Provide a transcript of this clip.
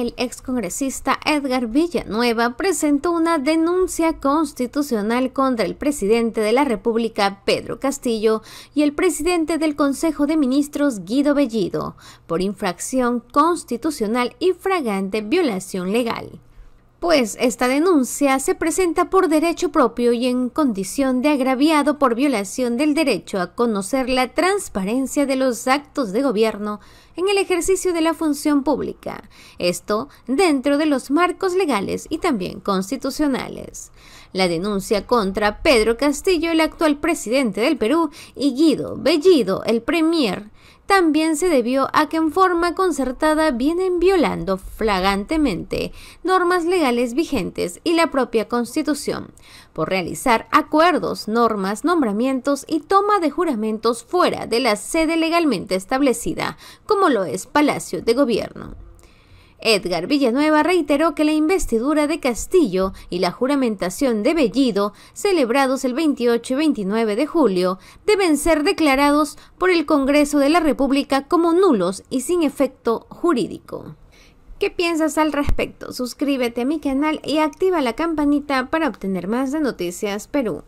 el excongresista Edgar Villanueva presentó una denuncia constitucional contra el presidente de la República, Pedro Castillo, y el presidente del Consejo de Ministros, Guido Bellido, por infracción constitucional y fragante violación legal pues esta denuncia se presenta por derecho propio y en condición de agraviado por violación del derecho a conocer la transparencia de los actos de gobierno en el ejercicio de la función pública, esto dentro de los marcos legales y también constitucionales. La denuncia contra Pedro Castillo, el actual presidente del Perú, y Guido Bellido, el premier, también se debió a que en forma concertada vienen violando flagrantemente normas legales vigentes y la propia Constitución, por realizar acuerdos, normas, nombramientos y toma de juramentos fuera de la sede legalmente establecida, como lo es Palacio de Gobierno. Edgar Villanueva reiteró que la investidura de Castillo y la juramentación de Bellido, celebrados el 28 y 29 de julio, deben ser declarados por el Congreso de la República como nulos y sin efecto jurídico. ¿Qué piensas al respecto? Suscríbete a mi canal y activa la campanita para obtener más de Noticias Perú.